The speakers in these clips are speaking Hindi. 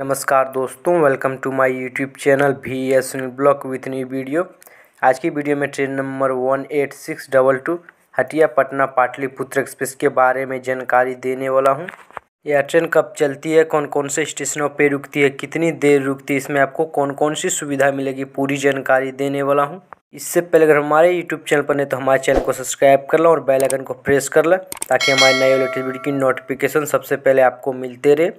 नमस्कार दोस्तों welcome to my YouTube channel भी S block with new video आज की वीडियो में train number one eight six double two Hatia Patna Pataliputra express के बारे में जानकारी देने वाला हूं यह ट्रेन कब चलती है कौन कौन से स्टेशनों पे रुकती है कितनी देर रुकती है इसमें आपको कौन कौन सी सुविधा मिलेगी पूरी जानकारी देने वाला हूँ इससे पहले अगर हमारे यूट्यूब चैनल पर नहीं तो हमारे चैनल को सब्सक्राइब कर लें और बेलाइकन को प्रेस कर लें ताकि हमारे नए लेटेस्ट वीडियो की नोटिफिकेशन सबसे पहले आपको मिलते रहे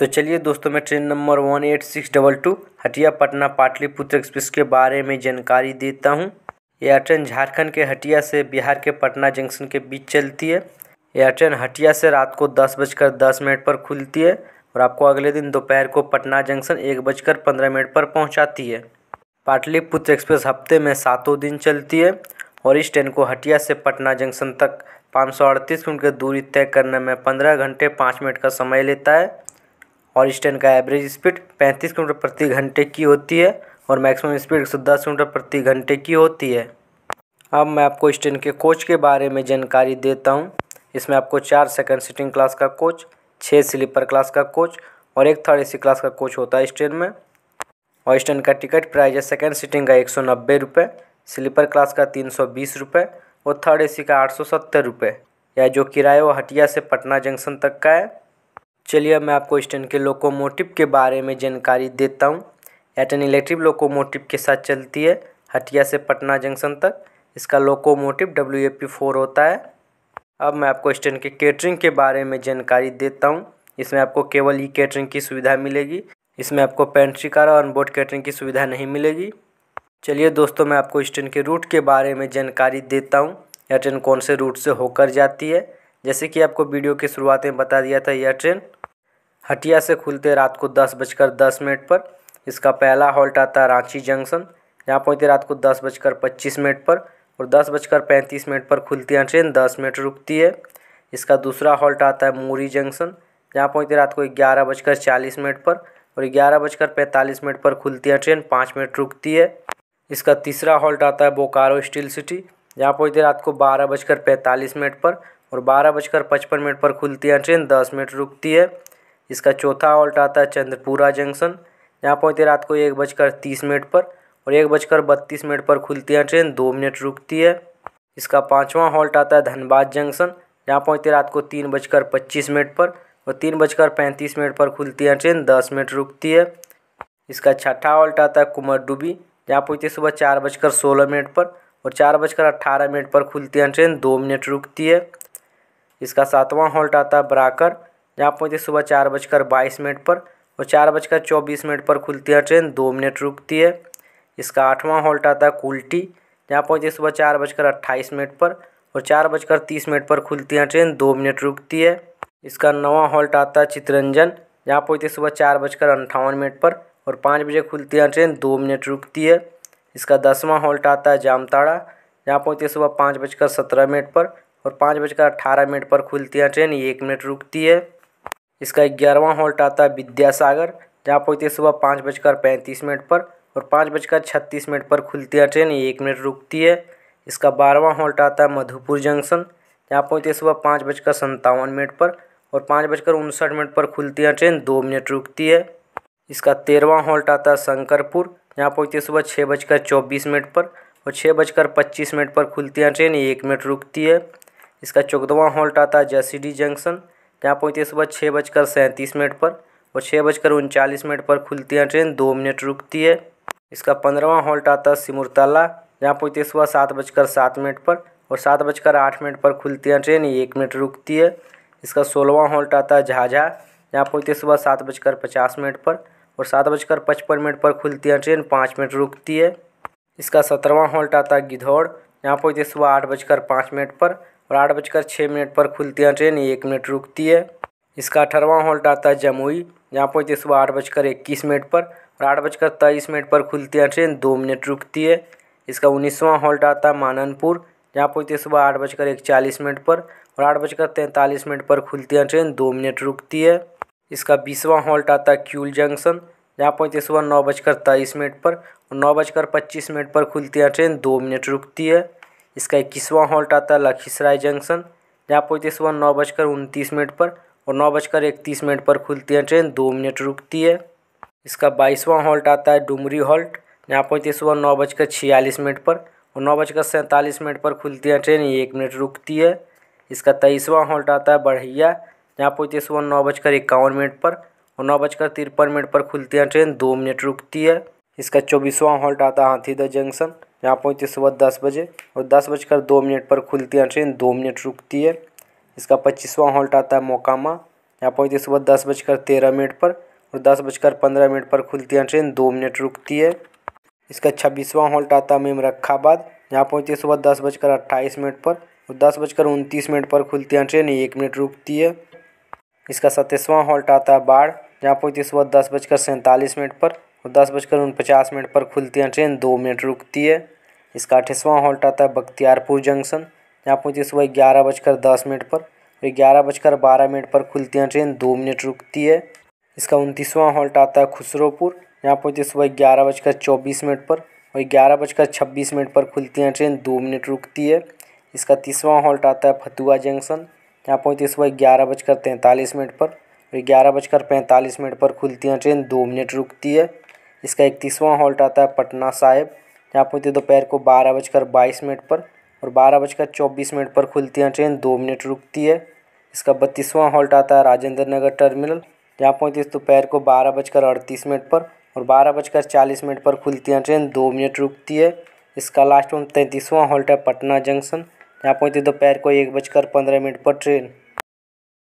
तो चलिए दोस्तों मैं train number one eight six double two Hatia Patna Pataliputra express के बारे में जानकारी देता हूँ यह ट्रेन झारखंड के हटिया से बिहार के पटना जंक्शन के बीच चलती है यह ट्रेन हटिया से रात को दस बजकर दस मिनट पर खुलती है और आपको अगले दिन दोपहर को पटना जंक्शन एक बजकर पंद्रह मिनट पर पहुंचाती है पाटलिपुत्र एक्सप्रेस हफ्ते में सातों दिन चलती है और इस ट्रेन को हटिया से पटना जंक्शन तक पाँच सौ अड़तीस मिनट की दूरी तय करने में पंद्रह घंटे पाँच मिनट का समय लेता है और इस ट्रेन का एवरेज स्पीड पैंतीस किलोमीटर प्रति घंटे की होती है और मैक्सिमम स्पीड एक सौ दस किलोमीटर प्रति घंटे की होती है अब मैं आपको इस ट्रेन के कोच के बारे में जानकारी देता हूँ इसमें आपको चार सेकंड सीटिंग क्लास का कोच छः स्लीपर क्लास का कोच और एक थर्ड सी क्लास का कोच होता है इस ट्रेन में और इस ट्रेन का टिकट प्राइस है सेकेंड सीटिंग का एक सौ नब्बे रुपये स्लीपर क्लास का तीन सौ बीस रुपये और थर्ड सी का आठ सौ सत्तर रुपये या जो किराया वो हटिया से पटना जंक्शन तक का है चलिए अब मैं आपको स्टैंड के लोकोमोटिव के बारे में जानकारी देता हूँ एटन इलेक्ट्रिक लोकोमोटिव के साथ चलती है हटिया से पटना जंक्शन तक इसका locomotive W A P four होता है अब मैं आपको स्टैंड के कैटरिंग के बारे में जानकारी देता हूँ इसमें आपको केवल ई कैटरिंग की सुविधा मिलेगी इसमें आपको पेंट्री कार और अनबोर्ड कैटरिंग की सुविधा नहीं मिलेगी चलिए दोस्तों मैं आपको स्टैंड के रूट के बारे में जानकारी देता हूँ यह ट्रेन कौन से रूट से होकर जाती है जैसे कि आपको वीडियो की शुरुआत में बता दिया था यह ट्रेन हटिया से खुलते रात को दस बजकर दस मिनट पर इसका पहला हॉल्ट आता है रांची जंक्शन यहाँ पहुँचते रात को दस बजकर पच्चीस मिनट पर और दस बजकर पैंतीस मिनट पर खुलती है ट्रेन दस मिनट रुकती है इसका दूसरा हॉल्ट आता है मूरी जंक्शन यहाँ पहुँचते रात को ग्यारह बजकर चालीस मिनट पर और ग्यारह बजकर पैंतालीस मिनट पर खुलती है ट्रेन पाँच मिनट रुकती है इसका तीसरा हॉल्ट आता है बोकारो स्टील सिटी यहाँ पहुँचते रात को बारह बजकर पैंतालीस मिनट पर और बारह बजकर पचपन मिनट पर खुलती है ट्रेन दस मिनट रुकती है इसका चौथा हॉल्ट आता है चंद्रपुरा जंक्शन यहाँ पहुँचते रात को एक बजकर तीस मिनट पर और एक बजकर बत्तीस मिनट पर खुलती है ट्रेन दो मिनट रुकती है इसका पाँचवां हॉल्ट आता है धनबाद जंक्शन यहाँ पहुँचते रात को तीन बजकर पच्चीस मिनट पर और तीन बजकर पैंतीस मिनट पर खुलती है ट्रेन दस मिनट रुकती है इसका छठा हॉल्ट आता है कुमार डूबी यहाँ पहुँचते सुबह चार बजकर सोलह मिनट पर और चार बजकर अट्ठारह मिनट पर खुलती है ट्रेन दो मिनट रुकती है इसका सातवां हॉल्ट आता है बराकर जहाँ पहुँचे सुबह चार बजकर बाईस मिनट पर और चार बजकर चौबीस मिनट पर खुलती है ट्रेन दो मिनट रुकती है इसका आठवां हॉल्ट आता है कुल्टी जहाँ पहुँचे सुबह चार बजकर अट्ठाईस मिनट पर और चार बजकर तीस मिनट पर खुलती है ट्रेन दो मिनट रुकती है इसका नवा हॉल्ट आता है चितरंजन जहाँ पहुँचते सुबह चार बजकर अंठावन मिनट पर और पाँच बजे खुलती है ट्रेन दो मिनट रुकती है इसका दसवां हॉल्ट आता है जामताड़ा जहाँ पहुँचते सुबह पाँच बजकर सत्रह मिनट पर और पाँच बजकर अट्ठारह मिनट पर खुलती है ट्रेन एक मिनट रुकती है इसका ग्यारहवां हॉल्ट आता है विद्यासागर जहाँ पहुँचती है सुबह पाँच बजकर पैंतीस मिनट पर और पाँच बजकर छत्तीस मिनट पर खुलती है ट्रेन एक मिनट रुकती है इसका बारहवां हॉल्ट आता है मधुपुर जंक्शन जहाँ पहुँचती है सुबह पाँच बजकर सत्तावन मिनट पर और पाँच बजकर उनसठ मिनट पर खुलती है ट्रेन दो मिनट रुकती है इसका तेरहवां हॉल्ट आता है शंकरपुर जहाँ पहुँचती है सुबह छः बजकर चौबीस मिनट पर और छः बजकर पच्चीस मिनट पर खुलती है ट्रेन एक मिनट रुकती है इसका चौदहवां हॉल्ट आता है जसीडी जंक्शन यहाँ पहुँचती है सुबह छः बजकर सैंतीस मिनट पर और छः बजकर उनचालीस मिनट पर खुलती है ट्रेन दो मिनट रुकती है इसका पंद्रहवा हॉल्ट आता है सिमुरतला यहाँ पहुँचती है सुबह सात बजकर सात मिनट पर और सात बजकर आठ मिनट पर खुलती है ट्रेन एक मिनट रुकती है इसका सोलहवा हॉल्ट आता है झाझा यहाँ पहुँचती है सुबह सात बजकर पचास मिनट पर और सात बजकर पचपन मिनट पर खुलती है ट्रेन पाँच मिनट रुकती है इसका सत्रहवा हॉल्ट आता है गिधौड़ यहाँ पहुँचती है सुबह आठ बजकर पाँच मिनट पर और आठ बजकर छः मिनट पर खुलती है ट्रेन एक मिनट रुकती है इसका अठारवा हॉल्ट आता है जमुई जहाँ पहुँचती सुबह आठ बजकर इक्कीस मिनट पर और आठ बजकर तेईस मिनट पर खुलती है ट्रेन दो मिनट रुकती है इसका उन्नीसवां हॉल्ट आता है माननपुर जहाँ पहुँचती सुबह आठ बजकर इकचालीस मिनट पर और आठ बजकर तैंतालीस मिनट पर खुलती है ट्रेन दो मिनट रुकती है इसका बीसवां हॉल्ट आता है क्यूल जंक्शन जहाँ पहुँचती सुबह नौ बजकर तेईस मिनट पर और नौ बजकर पच्चीस मिनट पर खुलती है ट्रेन दो मिनट रुकती है इसका इक्कीसवां हॉल्ट आता है लखीसराय जंक्शन जहाँ पहुँचती सुबह नौ बजकर उनतीस मिनट पर और नौ बजकर इकतीस मिनट पर खुलती है ट्रेन दो मिनट रुकती है इसका बाईसवां हॉल्ट आता है डुमरी हॉल्ट यहाँ पहुँचते सुबह नौ बजकर छियालीस मिनट पर और नौ बजकर सैंतालीस मिनट पर खुलती है ट्रेन एक मिनट रुकती है इसका तेईसवां हॉल्ट आता है बढ़िया यहाँ पहुँचती सुबह नौ बजकर इक्यावन मिनट पर और नौ बजकर तिरपन मिनट पर खुलती है ट्रेन दो मिनट रुकती है इसका चौबीसवां हॉल्ट आता है हाथीदह जंक्शन यहाँ पहुँचती सुबह दस बजे और दस बजकर दो मिनट पर खुलती है ट्रेन दो मिनट रुकती है इसका पच्चीसवां हॉल्ट आता है मोकामा यहाँ पहुँचती सुबह दस बजकर तेरह मिनट पर और दस बजकर पंद्रह मिनट पर खुलती है ट्रेन दो मिनट रुकती है इसका छब्बीसवां हॉल्ट आता है मेमरखाबाद यहाँ पहुँचती सुबह दस बजकर अट्ठाईस मिनट पर और दस बजकर उनतीस मिनट पर खुलती है ट्रेन एक मिनट रुकती है इसका सत्ताईसवां हॉल्ट आता है बाढ़ जहाँ पहुँचती सुबह दस बजकर सैंतालीस मिनट पर और दस बजकर उन पचास मिनट पर खुलती है ट्रेन दो मिनट रुकती है इसका अठसवां हॉल्ट आता है बख्तियारपुर जंक्शन यहाँ पहुँचती सुबह ग्यारह बजकर दस मिनट पर और ग्यारह बजकर बारह मिनट पर खुलती है ट्रेन दो मिनट रुकती है इसका उनतीसवां हॉल्ट आता है खुसरोपुर यहाँ पहुँचती सुबह ग्यारह बजकर चौबीस मिनट पर और ग्यारह बजकर छब्बीस मिनट पर खुलती है ट्रेन दो मिनट रुकती है इसका तीसवां हॉल्ट आता है फतुआ जंक्शन यहाँ पहुँचती सुबह ग्यारह बजकर तैंतालीस मिनट पर और ग्यारह बजकर पैंतालीस मिनट पर खुलती है ट्रेन दो मिनट रुकती है इसका इकतीसवां हॉल्ट आता है पटना साहिब जहाँ होती दोपहर को बारह बजकर बाईस मिनट पर और बारह बजकर चौबीस मिनट पर खुलती है ट्रेन दो मिनट रुकती है इसका बत्तीसवां हॉल्ट आता है राजेंद्र नगर टर्मिनल जहाँ पर है दोपहर को बारह बजकर अड़तीस मिनट पर और बारह बजकर चालीस मिनट पर खुलती है ट्रेन दो मिनट रुकती है इसका लास्ट में तैंतीसवां हॉल्ट है पटना जंक्शन पर पहुँचती दोपहर को एक बजकर पंद्रह मिनट पर ट्रेन